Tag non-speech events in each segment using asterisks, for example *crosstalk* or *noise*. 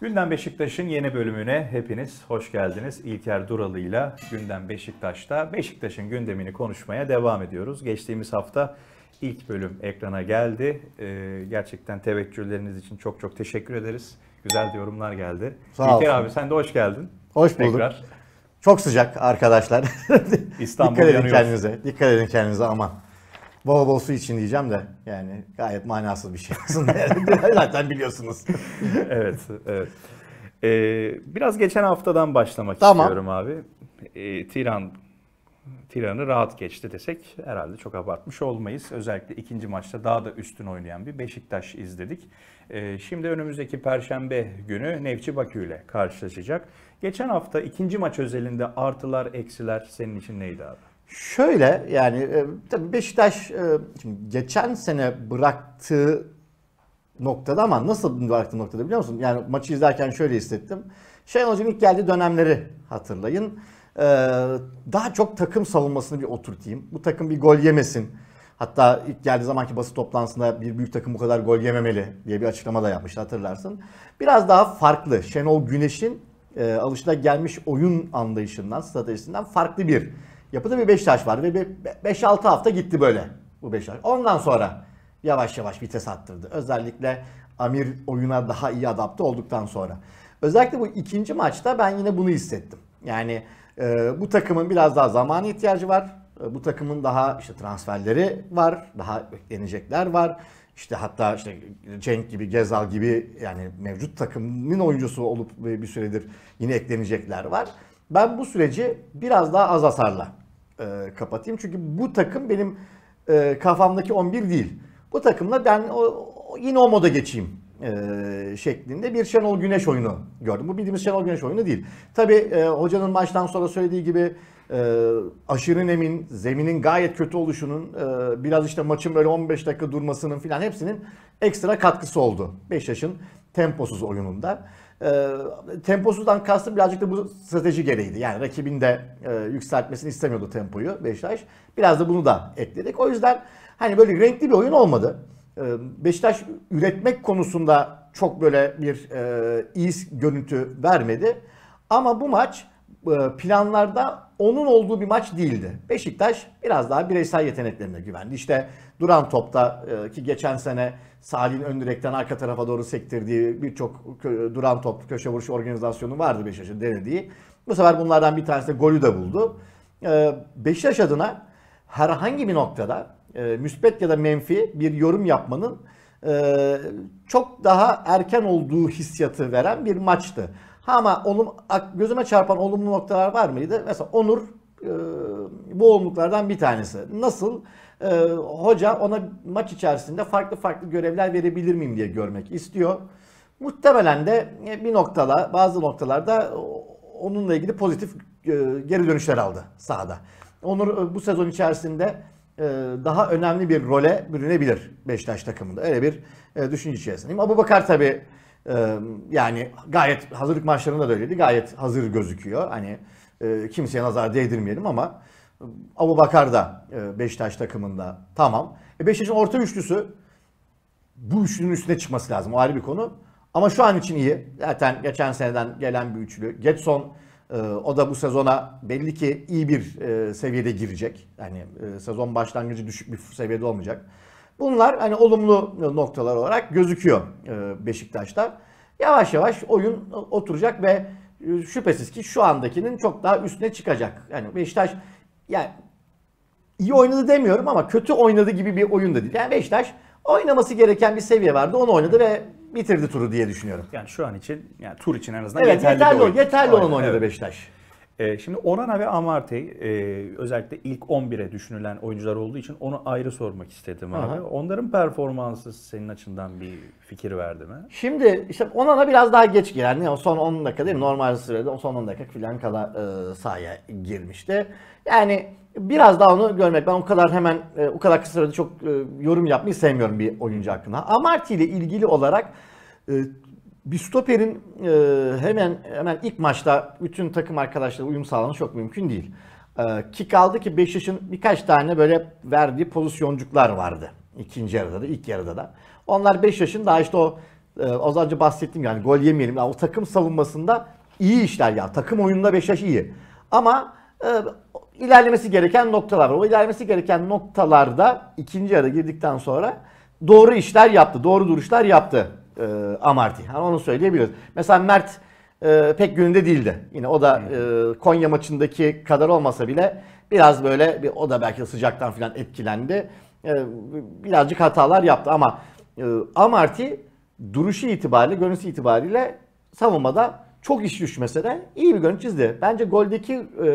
Gündem Beşiktaş'ın yeni bölümüne hepiniz hoş geldiniz. İlker Duralı ile Gündem Beşiktaş'ta Beşiktaş'ın gündemini konuşmaya devam ediyoruz. Geçtiğimiz hafta ilk bölüm ekrana geldi. Ee, gerçekten teveccühleriniz için çok çok teşekkür ederiz. Güzel de yorumlar geldi. Sağ İlker olsun. abi sen de hoş geldin. Hoş bulduk. Tekrar. Çok sıcak arkadaşlar. *laughs* İstanbul Dikkat edin yanıyor. kendinize. Dikkat edin kendinize aman. Baba su için diyeceğim de yani gayet manasız bir şey aslında. *laughs* Zaten biliyorsunuz. *laughs* evet, evet. Ee, biraz geçen haftadan başlamak tamam. istiyorum abi. Ee, Tiran Tiran'ı rahat geçti desek herhalde çok abartmış olmayız. Özellikle ikinci maçta daha da üstün oynayan bir Beşiktaş izledik. Ee, şimdi önümüzdeki Perşembe günü Nevçi Bakü ile karşılaşacak. Geçen hafta ikinci maç özelinde artılar eksiler senin için neydi abi? Şöyle yani e, tabii Beşiktaş e, şimdi geçen sene bıraktığı noktada ama nasıl bıraktığı noktada biliyor musun? Yani maçı izlerken şöyle hissettim. Şenol Hoca'nın ilk geldiği dönemleri hatırlayın. E, daha çok takım savunmasını bir oturtayım. Bu takım bir gol yemesin. Hatta ilk geldiği zamanki basın toplantısında bir büyük takım bu kadar gol yememeli diye bir açıklama da yapmıştı hatırlarsın. Biraz daha farklı Şenol Güneş'in e, alışına gelmiş oyun anlayışından, stratejisinden farklı bir yapıda bir Beşiktaş var. Ve 5-6 hafta gitti böyle bu Beşiktaş. Ondan sonra yavaş yavaş vites attırdı. Özellikle Amir oyuna daha iyi adapte olduktan sonra. Özellikle bu ikinci maçta ben yine bunu hissettim. Yani e, bu takımın biraz daha zamana ihtiyacı var. E, bu takımın daha işte transferleri var. Daha beklenecekler var. İşte hatta işte Cenk gibi, Gezal gibi yani mevcut takımın oyuncusu olup bir süredir yine eklenecekler var. Ben bu süreci biraz daha az hasarla e, kapatayım. Çünkü bu takım benim e, kafamdaki 11 değil. Bu takımla ben o, yine o moda geçeyim e, şeklinde bir Şenol Güneş oyunu gördüm. Bu bildiğimiz Şenol Güneş oyunu değil. Tabi e, hocanın maçtan sonra söylediği gibi e, aşırı nemin, zeminin gayet kötü oluşunun, e, biraz işte maçın böyle 15 dakika durmasının filan hepsinin ekstra katkısı oldu. yaşın temposuz oyununda. E, ee, temposuzdan kastım birazcık da bu strateji gereğiydi. Yani rakibin de e, yükseltmesini istemiyordu tempoyu Beşiktaş. Biraz da bunu da ekledik. O yüzden hani böyle renkli bir oyun olmadı. E, Beşiktaş üretmek konusunda çok böyle bir e, iyi görüntü vermedi. Ama bu maç e, planlarda onun olduğu bir maç değildi. Beşiktaş biraz daha bireysel yeteneklerine güvendi. İşte duran topta e, ki geçen sene Salih'in ön direkten arka tarafa doğru sektirdiği birçok duran top köşe vuruş organizasyonu vardı Beşiktaş'ın denediği. Bu sefer bunlardan bir tanesi de golü de buldu. E, Beşiktaş adına herhangi bir noktada müspet ya da menfi bir yorum yapmanın çok daha erken olduğu hissiyatı veren bir maçtı. Ha ama olum, gözüme çarpan olumlu noktalar var mıydı? Mesela Onur e, bu olumluklardan bir tanesi. Nasıl? E, hoca ona maç içerisinde farklı farklı görevler verebilir miyim diye görmek istiyor. Muhtemelen de e, bir noktada bazı noktalarda onunla ilgili pozitif e, geri dönüşler aldı sahada. Onur e, bu sezon içerisinde daha önemli bir role bürünebilir Beşiktaş takımında. Öyle bir düşünce içerisindeyim. Abu Bakar tabii yani gayet hazırlık maçlarında da öyleydi. Gayet hazır gözüküyor. Hani kimseye nazar değdirmeyelim ama Abu Bakar da Beşiktaş takımında tamam. E Beşiktaş'ın orta üçlüsü bu üçlünün üstüne çıkması lazım. O ayrı bir konu. Ama şu an için iyi. Zaten geçen seneden gelen bir üçlü. Getson o da bu sezona belli ki iyi bir seviyede girecek. Yani sezon başlangıcı düşük bir seviyede olmayacak. Bunlar hani olumlu noktalar olarak gözüküyor e, Beşiktaş'ta. Yavaş yavaş oyun oturacak ve e, şüphesiz ki şu andakinin çok daha üstüne çıkacak. Yani Beşiktaş yani iyi oynadı demiyorum ama kötü oynadı gibi bir oyun da değil. Yani Beşiktaş oynaması gereken bir seviye vardı. Onu oynadı ve bitirdi turu diye düşünüyorum. Yani şu an için yani tur için en azından evet, yeterli. yeterli, yeterli olan oynadı evet. Beşiktaş. Ee, şimdi Orana ve Amarte e, özellikle ilk 11'e düşünülen oyuncular olduğu için onu ayrı sormak istedim abi. Aha. Onların performansı senin açından bir fikir verdi mi? Şimdi işte Onana biraz daha geç giren, yani son 10 dakika değil mi? Normal sürede o son 10 dakika filan kala e, sahaya girmişti. Yani biraz daha onu görmek. Ben o kadar hemen e, o kadar kısa sürede çok e, yorum yapmayı sevmiyorum bir oyuncu hakkında. Amarte ile ilgili olarak e, bir stoperin e, hemen hemen ilk maçta bütün takım arkadaşları uyum sağlaması çok mümkün değil. E, ki kaldı ki Beşiktaş'ın birkaç tane böyle verdiği pozisyoncuklar vardı. ikinci yarıda da, ilk yarıda da. Onlar Beşiktaş'ın daha işte o e, az önce bahsettim yani gol yemeyelim. Yani o takım savunmasında iyi işler ya. Takım oyununda Beşiktaş iyi. Ama e, ilerlemesi gereken noktalar var. O ilerlemesi gereken noktalarda ikinci yarı girdikten sonra doğru işler yaptı. Doğru duruşlar yaptı e, Amarty. Yani onu söyleyebiliriz. Mesela Mert e, pek gününde değildi. Yine o da e, Konya maçındaki kadar olmasa bile biraz böyle bir, o da belki sıcaktan falan etkilendi. E, birazcık hatalar yaptı ama e, Amarty duruşu itibariyle, görüntüsü itibariyle savunmada çok iş düşmese de iyi bir görüntü çizdi. Bence goldeki e,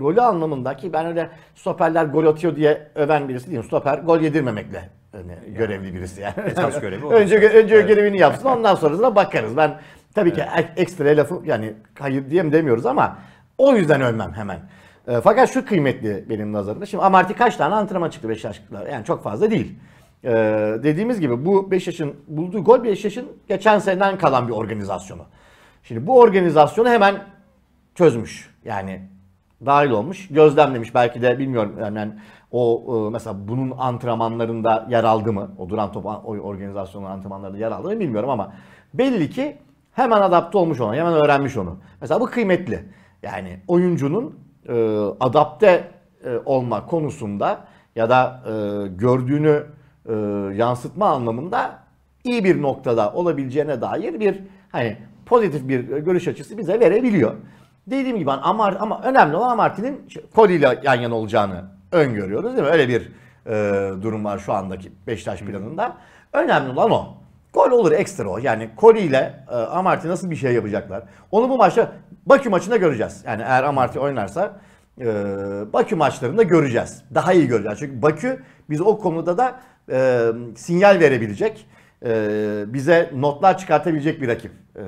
rolü anlamında ki ben öyle stoperler gol atıyor diye öven birisi değilim. Stoper gol yedirmemekle yani, görevli birisi yani. Esas görevi. önce önce evet. görevini yapsın ondan sonrasına bakarız. Ben tabii evet. ki ekstra lafı yani hayır diyem demiyoruz ama o yüzden ölmem hemen. Ee, fakat şu kıymetli benim nazarımda. Şimdi Amarty kaç tane antrenman çıktı Beşiktaşlılar? Yani çok fazla değil. Ee, dediğimiz gibi bu yaşın bulduğu gol yaşın geçen seneden kalan bir organizasyonu. Şimdi bu organizasyonu hemen çözmüş. Yani dahil olmuş, gözlemlemiş. Belki de bilmiyorum yani o e, mesela bunun antrenmanlarında yer aldı mı? O duran top organizasyonun antrenmanlarında yer aldı mı bilmiyorum ama belli ki hemen adapte olmuş ona, hemen öğrenmiş onu. Mesela bu kıymetli. Yani oyuncunun e, adapte e, olma konusunda ya da gördüğünü yansıtma anlamında iyi bir noktada olabileceğine dair bir hani pozitif bir görüş açısı bize verebiliyor. Dediğim gibi hani ama ama önemli olan Amartinin Cody ile yan yana olacağını öngörüyoruz değil mi? Öyle bir e, durum var şu andaki Beşiktaş planında. Önemli olan o. Gol olur ekstra o. Yani Koli ile e, Amarty nasıl bir şey yapacaklar? Onu bu maçta Bakü maçında göreceğiz. Yani eğer Amarty oynarsa e, Bakü maçlarında göreceğiz. Daha iyi göreceğiz. Çünkü Bakü biz o konuda da e, sinyal verebilecek, e, bize notlar çıkartabilecek bir rakip. E,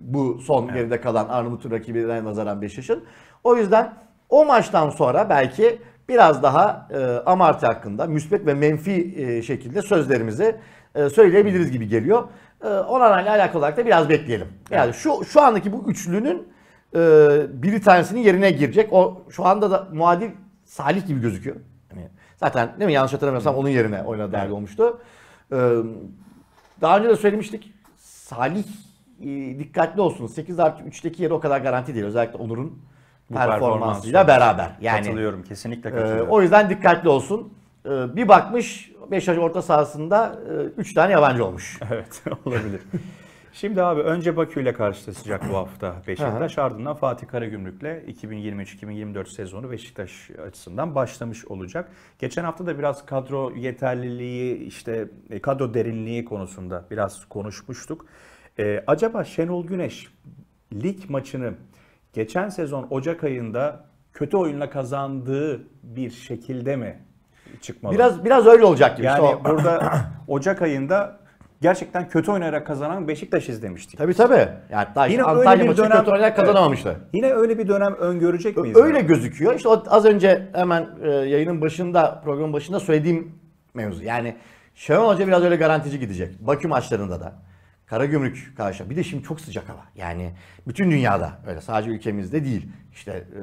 bu son evet. geride kalan Arnavut'un rakibinden nazaran Beşiktaş'ın. O yüzden o maçtan sonra belki biraz daha e, Amartya hakkında müspet ve menfi e, şekilde sözlerimizi e, söyleyebiliriz gibi geliyor. E, Onanay'la alakalı olarak da biraz bekleyelim. Yani şu şu andaki bu üçlünün e, biri tanesinin yerine girecek. O şu anda da muadil Salih gibi gözüküyor. Hani zaten değil mi yanlış hatırlamıyorsam onun yerine oynadı derdi olmuştu. E, daha önce de söylemiştik. Salih e, dikkatli olsun. 8 artı 3'teki yeri o kadar garanti değil. Özellikle Onur'un performansıyla beraber. Yani, katılıyorum kesinlikle e, katılıyorum. E, o yüzden dikkatli olsun. E, bir bakmış Beşiktaş orta sahasında 3 e, tane yabancı olmuş. *laughs* Evet olabilir. Şimdi abi önce Bakü ile karşılaşacak bu hafta Beşiktaş. Ardından Fatih Karagümrük'le 2023-2024 sezonu Beşiktaş açısından başlamış olacak. Geçen hafta da biraz kadro yeterliliği işte e, kadro derinliği konusunda biraz konuşmuştuk. Ee, acaba Şenol Güneş lig maçını geçen sezon Ocak ayında kötü oyunla kazandığı bir şekilde mi çıkmalı? Biraz biraz öyle olacak gibi. Yani burada *clears throat* Ocak ayında gerçekten kötü oynayarak kazanan Beşiktaş izlemiştik. Tabii tabii. Yani daha yine Antalya maçı dönem, kötü oynayarak kazanamamıştı. yine öyle bir dönem öngörecek miyiz? Öyle yani? gözüküyor. İşte az önce hemen e, yayının başında, programın başında söylediğim mevzu. Yani Şenol Hoca biraz öyle garantici gidecek. Bakü maçlarında da. Kara Karagümrük karşı. Bir de şimdi çok sıcak hava. Yani bütün dünyada öyle sadece ülkemizde değil işte e,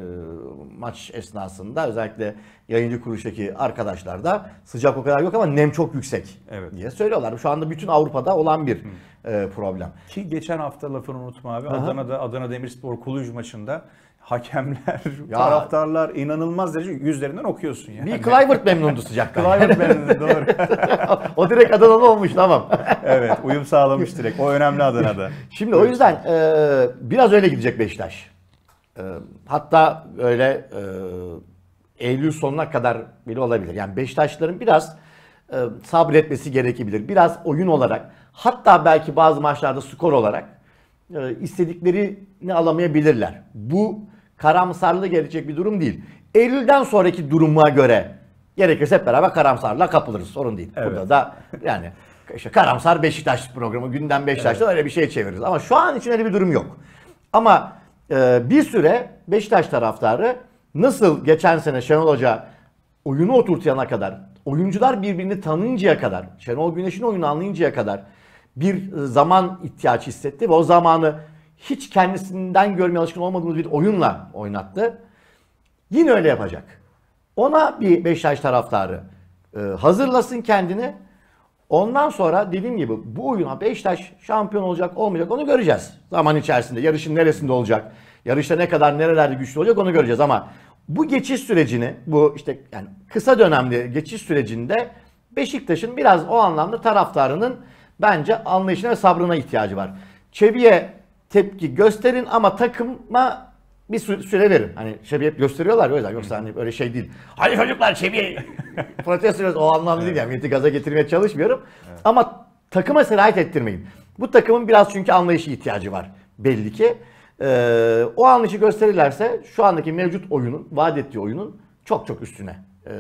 maç esnasında özellikle yayıncı kuruluştaki arkadaşlar da sıcak o kadar yok ama nem çok yüksek evet. diye söylüyorlar. Şu anda bütün Avrupa'da olan bir e, problem. Ki geçen hafta lafını unutma abi Aha. Adana'da Adana Demirspor Kuluj maçında hakemler, *laughs* ya, taraftarlar inanılmaz derece yüzlerinden okuyorsun yani. Bir Clivert memnundu sıcaktan. Clivert *laughs* memnundu doğru. *laughs* o direkt Adana'da olmuş tamam. evet uyum sağlamış direkt o önemli Adana'da. Şimdi o yüzden e, biraz öyle gidecek Beşiktaş. Ee, hatta böyle e, Eylül sonuna kadar bile olabilir. Yani Beşiktaşların biraz e, sabretmesi gerekebilir. Biraz oyun olarak hatta belki bazı maçlarda skor olarak e, istediklerini alamayabilirler. Bu karamsarlığı gelecek bir durum değil. Eylül'den sonraki duruma göre gerekirse hep beraber karamsarlığa kapılırız. Sorun değil. Evet. Burada da yani işte karamsar Beşiktaş programı günden Beşiktaş'ta evet. öyle bir şey çeviririz. Ama şu an için öyle bir durum yok. Ama ee, bir süre Beşiktaş taraftarı nasıl geçen sene Şenol Hoca oyunu oturtana kadar, oyuncular birbirini tanıyıncaya kadar, Şenol Güneş'in oyunu anlayıncaya kadar bir e, zaman ihtiyaç hissetti ve o zamanı hiç kendisinden görmeye alışkın olmadığımız bir oyunla oynattı. Yine öyle yapacak. Ona bir Beşiktaş taraftarı e, hazırlasın kendini Ondan sonra dediğim gibi bu oyuna Beşiktaş şampiyon olacak olmayacak onu göreceğiz. Zaman içerisinde yarışın neresinde olacak, yarışta ne kadar nerelerde güçlü olacak onu göreceğiz ama bu geçiş sürecini bu işte yani kısa dönemli geçiş sürecinde Beşiktaş'ın biraz o anlamda taraftarının bence anlayışına ve sabrına ihtiyacı var. Çebi'ye tepki gösterin ama takıma bir süre verin. Hani şebiye gösteriyorlar ya o yüzden. Yoksa hani öyle şey değil. Hadi çocuklar şebiye *laughs* protesto ediyoruz. O anlamda değil yani. Milleti gaza getirmeye çalışmıyorum. Evet. Ama takıma sirayet ettirmeyin. Bu takımın biraz çünkü anlayışı ihtiyacı var belli ki. Ee, o anlayışı gösterirlerse şu andaki mevcut oyunun, vaat ettiği oyunun çok çok üstüne e,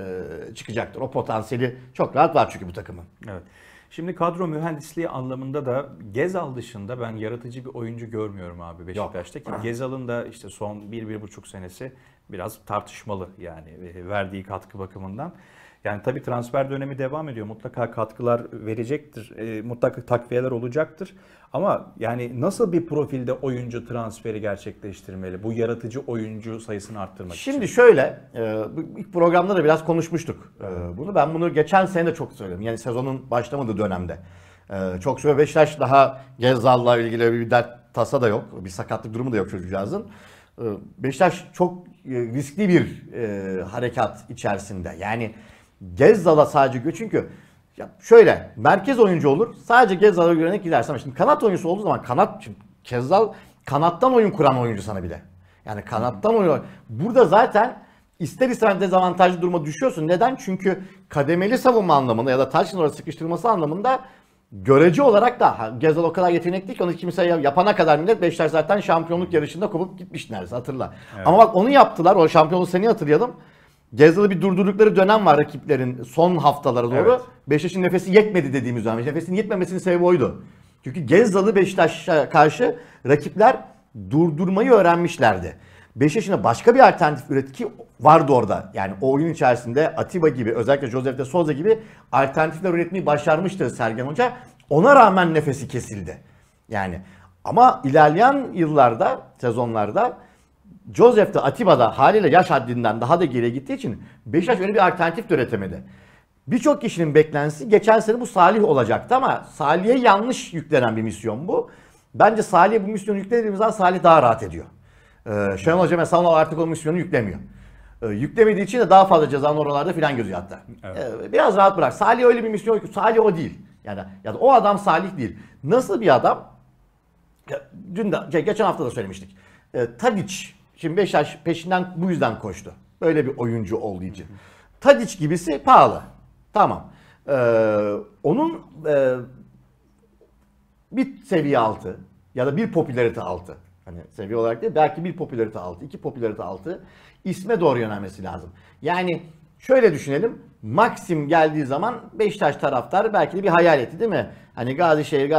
çıkacaktır. O potansiyeli çok rahat var çünkü bu takımın. Evet. Şimdi kadro mühendisliği anlamında da Gezal dışında ben yaratıcı bir oyuncu görmüyorum abi Beşiktaş'ta. Ki Gezal'ın da işte son 1-1,5 senesi biraz tartışmalı yani e, verdiği katkı bakımından. Yani tabii transfer dönemi devam ediyor. Mutlaka katkılar verecektir. E, mutlaka takviyeler olacaktır. Ama yani nasıl bir profilde oyuncu transferi gerçekleştirmeli? Bu yaratıcı oyuncu sayısını arttırmak Şimdi için. Şimdi şöyle, e, ilk programda da biraz konuşmuştuk e, bunu. Ben bunu geçen sene de çok söyledim. Yani sezonun başlamadığı dönemde. E, çok söyle Beşiktaş daha Gezzal'la ilgili bir dert tasa da yok. Bir sakatlık durumu da yok çocukcağızın. E, Beşiktaş çok e, riskli bir e, harekat içerisinde. Yani Gezzal'a sadece göre çünkü ya şöyle merkez oyuncu olur. Sadece Gezzal'a göre gidersen şimdi kanat oyuncusu olduğu zaman kanat şimdi Gezzal kanattan oyun kuran oyuncu sana bile. Yani kanattan oyun. Burada zaten ister istemez dezavantajlı duruma düşüyorsun. Neden? Çünkü kademeli savunma anlamında ya da taşın oraya sıkıştırması anlamında görece olarak da Gezal o kadar yetenekli ki onu kimse yapana kadar millet Beşiktaş zaten şampiyonluk yarışında kopup gitmiş neredeyse hatırla. Evet. Ama bak onu yaptılar o şampiyonluğu seni hatırlayalım. Gezal'ı bir durdurdukları dönem var rakiplerin son haftalara doğru. Evet. Beşiktaş'ın nefesi yetmedi dediğimiz zaman, Nefesinin yetmemesinin sebebi oydu. Çünkü Gezal'ı Beşiktaş'a karşı rakipler durdurmayı öğrenmişlerdi. Beşiktaş'ın başka bir alternatif üretki vardı orada. Yani o oyun içerisinde Atiba gibi özellikle Josef de Souza gibi alternatifler üretmeyi başarmıştı Sergen Hoca. Ona rağmen nefesi kesildi. Yani ama ilerleyen yıllarda, sezonlarda Joseph de da haliyle yaş haddinden daha da geriye gittiği için Beşiktaş öyle bir alternatif de üretemedi. Birçok kişinin beklentisi geçen sene bu Salih olacaktı ama Salih'e yanlış yüklenen bir misyon bu. Bence Salih'e bu misyonu yüklediğimiz zaman Salih daha rahat ediyor. Ee, Şenol Hoca mesela artık o misyonu yüklemiyor. Ee, yüklemediği için de daha fazla cezanın oralarda filan gözüyor hatta. Evet. Ee, biraz rahat bırak. Salih öyle bir misyon yok. Salih o değil. Yani ya da o adam Salih değil. Nasıl bir adam? Ya, dün de, şey, geçen hafta da söylemiştik. Ee, Tadic Şimdi Beşiktaş peşinden bu yüzden koştu. Böyle bir oyuncu olduğu için. Tadiç gibisi pahalı. Tamam. Ee, onun e, bir seviye altı ya da bir popülarite altı. Hani seviye olarak değil belki bir popülarite altı, iki popülarite altı isme doğru yönelmesi lazım. Yani Şöyle düşünelim. Maxim geldiği zaman Beşiktaş taraftar belki de bir hayal etti değil mi? Hani Gazişehir,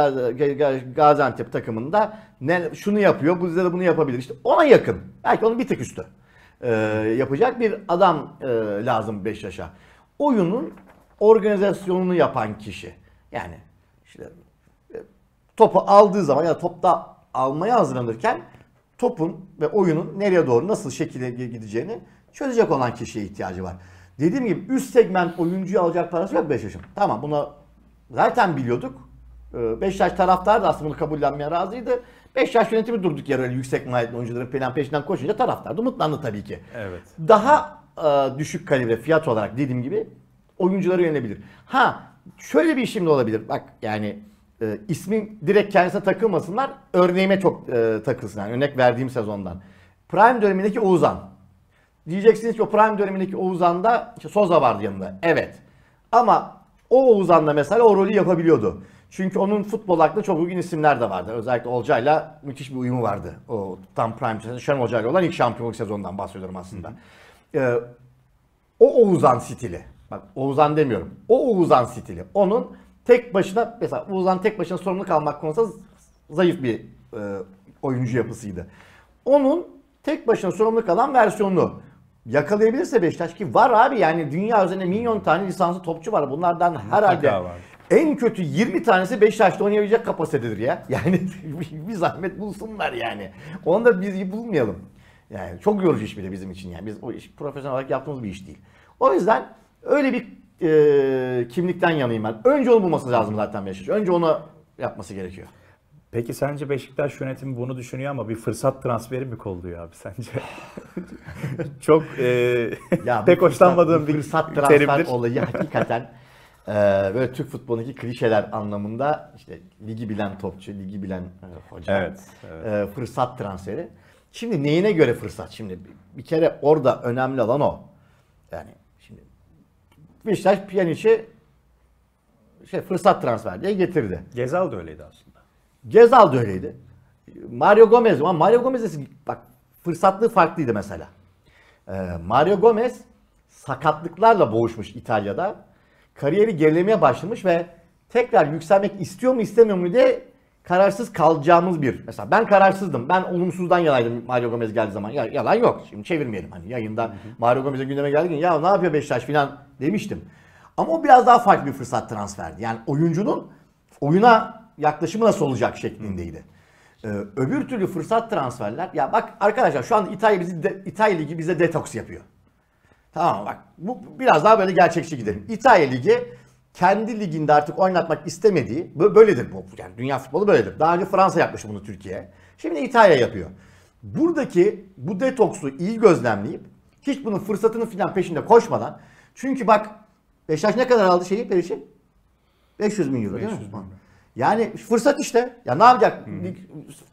Gaziantep takımında ne, şunu yapıyor, bu de bunu yapabilir. İşte ona yakın. Belki onun bir tık üstü. E, yapacak bir adam e, lazım Beşiktaş'a. Oyunun organizasyonunu yapan kişi. Yani işte e, topu aldığı zaman ya topta almaya hazırlanırken topun ve oyunun nereye doğru nasıl şekilde gideceğini çözecek olan kişiye ihtiyacı var. Dediğim gibi üst segment oyuncuyu alacak parası yok yaşım. Tamam bunu zaten biliyorduk. 5 ee, yaş taraftar da aslında bunu kabullenmeye razıydı. Beşiktaş yönetimi durduk yere yüksek maliyetli oyuncuların pelan peşinden koşunca taraftar da mutlandı tabii ki. Evet. Daha e, düşük kalibre fiyat olarak dediğim gibi oyunculara yönelebilir. Ha şöyle bir işim de olabilir. Bak yani e, ismin direkt kendisine takılmasınlar. Örneğime çok e, takılsın. Yani örnek verdiğim sezondan. Prime dönemindeki Oğuzhan. Diyeceksiniz ki o prime dönemindeki Oğuzhan'da işte Soza vardı yanında. Evet. Ama o Oğuzhan'da mesela o rolü yapabiliyordu. Çünkü onun futbol hakkında çok uygun isimler de vardı. Özellikle Olcay'la müthiş bir uyumu vardı. O tam prime sezonu. Şen Olcay'la olan ilk şampiyonluk sezonundan bahsediyorum aslında. Ee, o Oğuzhan stili. Bak Oğuzhan demiyorum. O Oğuzhan stili. Onun tek başına mesela Oğuzhan tek başına sorumlu kalmak konusunda zayıf bir e, oyuncu yapısıydı. Onun tek başına sorumlu kalan versiyonunu yakalayabilirse Beşiktaş ki var abi yani dünya üzerinde milyon tane lisanslı topçu var. Bunlardan herhalde en kötü 20 tanesi Beşiktaş'ta oynayabilecek kapasitedir ya. *laughs* Yani bir zahmet bulsunlar yani. Onu da biz bulmayalım. Yani çok yorucu iş bile bizim için yani. Biz o iş profesyonel olarak yaptığımız bir iş değil. O yüzden öyle bir e, kimlikten yanayım ben. Önce onu bulması lazım zaten Beşiktaş. Önce onu yapması gerekiyor. Peki sence Beşiktaş yönetimi bunu düşünüyor ama bir fırsat transferi mi kolluyor abi sence? *laughs* Çok e, *laughs* ya pek hoşlanmadığım bir fırsat bir transfer terimdir. olayı *laughs* hakikaten e, böyle Türk futbolundaki klişeler anlamında işte ligi bilen topçu, ligi bilen hoca, evet, evet. E, fırsat transferi. Şimdi neyine göre fırsat? Şimdi bir kere orada önemli olan o. Yani şimdi Beşiktaş Pjanic'i şey fırsat transfer diye getirdi. Gezal da öyleydi aslında. Gezal da öyleydi. Mario Gomez ama Mario Gomez bak fırsatlığı farklıydı mesela. Ee, Mario Gomez sakatlıklarla boğuşmuş İtalya'da. Kariyeri gerilemeye başlamış ve tekrar yükselmek istiyor mu istemiyor mu diye kararsız kalacağımız bir. Mesela ben kararsızdım. Ben olumsuzdan yanaydım Mario Gomez geldiği zaman. Ya, yalan yok. Şimdi çevirmeyelim hani yayında Mario Gomez'e gündeme geldiğinde ya ne yapıyor Beşiktaş filan demiştim. Ama o biraz daha farklı bir fırsat transferdi. Yani oyuncunun oyuna yaklaşımı nasıl olacak şeklindeydi. Ee, öbür türlü fırsat transferler ya bak arkadaşlar şu an İtalya bizi de, İtalya ligi bize detoks yapıyor. Tamam bak bu biraz daha böyle gerçekçi gidelim. İtalya ligi kendi liginde artık oynatmak istemediği böyledir bu. Yani dünya futbolu böyledir. Daha önce Fransa yapmış bunu Türkiye. Şimdi İtalya yapıyor. Buradaki bu detoksu iyi gözlemleyip hiç bunun fırsatının filan peşinde koşmadan çünkü bak Beşiktaş ne kadar aldı şeyi Perişin? 500 bin euro 500 değil mi? Bin. Yani fırsat işte. Ya ne yapacak?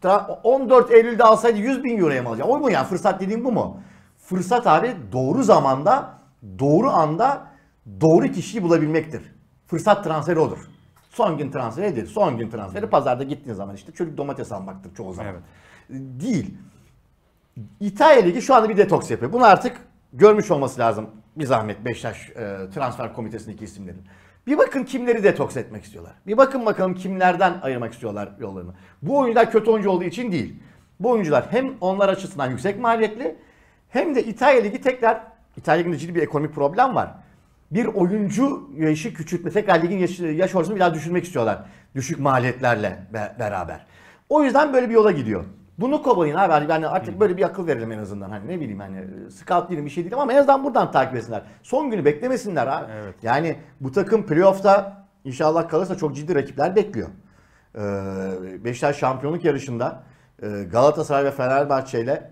Hmm. 14 Eylül'de alsaydı 100 bin euroya mı alacak? O mu yani? Fırsat dediğim bu mu? Fırsat abi doğru zamanda, doğru anda doğru kişiyi bulabilmektir. Fırsat transferi odur. Son gün transferi nedir? Son gün transferi pazarda gittiğin zaman işte çocuk domates almaktır çoğu zaman. Evet. Değil. İtalya Ligi şu anda bir detoks yapıyor. Bunu artık görmüş olması lazım bir zahmet Beşiktaş e, transfer komitesindeki isimlerin. Bir bakın kimleri detoks etmek istiyorlar. Bir bakın bakalım kimlerden ayırmak istiyorlar yollarını. Bu oyuncular kötü oyuncu olduğu için değil. Bu oyuncular hem onlar açısından yüksek maliyetli hem de İtalya Ligi tekrar İtalya Ligi'nde ciddi bir ekonomik problem var. Bir oyuncu yaşı küçültme, tekrar ligin yaş, yaş oranını biraz düşürmek istiyorlar. Düşük maliyetlerle be, beraber. O yüzden böyle bir yola gidiyor. Bunu kovalayın abi. Yani, yani artık böyle bir akıl verelim en azından. Hani ne bileyim hani e, scout değilim bir şey değilim ama en azından buradan takip etsinler. Son günü beklemesinler abi. Evet. Yani bu takım playoff'ta inşallah kalırsa çok ciddi rakipler bekliyor. Ee, Beşiktaş şampiyonluk yarışında e, Galatasaray ve Fenerbahçe ile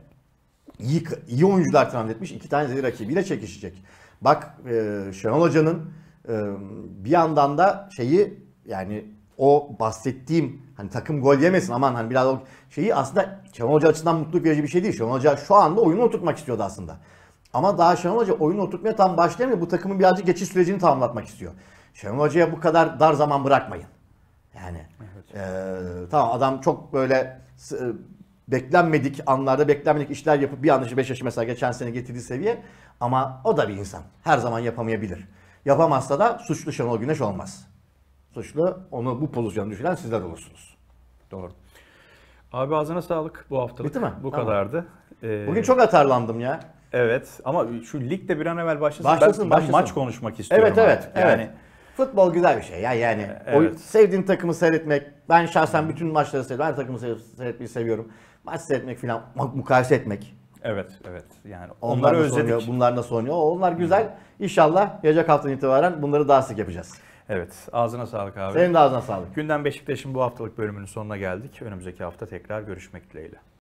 iyi, iyi oyuncular tahmin etmiş. iki tane zeli rakibiyle çekişecek. Bak e, Şenol Hoca'nın e, bir yandan da şeyi yani o bahsettiğim hani takım gol yemesin aman hani biraz o şeyi aslında Şenol Hoca açısından mutluluk verici bir şey değil. Şenol Hoca şu anda oyunu oturtmak istiyordu aslında. Ama daha Şenol Hoca oyunu oturtmaya tam başlayamıyor. Bu takımın birazcık geçiş sürecini tamamlatmak istiyor. Şenol Hoca'ya bu kadar dar zaman bırakmayın. Yani evet. e, tamam adam çok böyle e, beklenmedik anlarda beklenmedik işler yapıp bir anda Beşiktaş'ı mesela geçen sene getirdiği seviye ama o da bir insan. Her zaman yapamayabilir. Yapamazsa da suçlu Şenol Güneş olmaz suçlu onu bu pozisyona düşüren sizler olursunuz. Doğru. Abi ağzına sağlık bu hafta. Bitti mi? Bu tamam. kadardı. Ee, Bugün çok atarlandım ya. Evet ama şu lig de bir an evvel başlasın. Başlasın, ben, başlasın. maç konuşmak istiyorum. Evet evet. Abi. Yani Futbol güzel bir şey ya yani. Evet. Oyun, sevdiğin takımı seyretmek. Ben şahsen bütün maçları seviyorum. Her takımı seyretmeyi seviyorum. Maç seyretmek falan mukayese etmek. Evet evet. Yani onlar onları özledik. Oynuyor, bunlar nasıl oynuyor? Onlar güzel. İnşallah gelecek haftanın itibaren bunları daha sık yapacağız. Evet ağzına sağlık abi. Senin de ağzına sağlık. Günden Beşiktaş'ın bu haftalık bölümünün sonuna geldik. Önümüzdeki hafta tekrar görüşmek dileğiyle.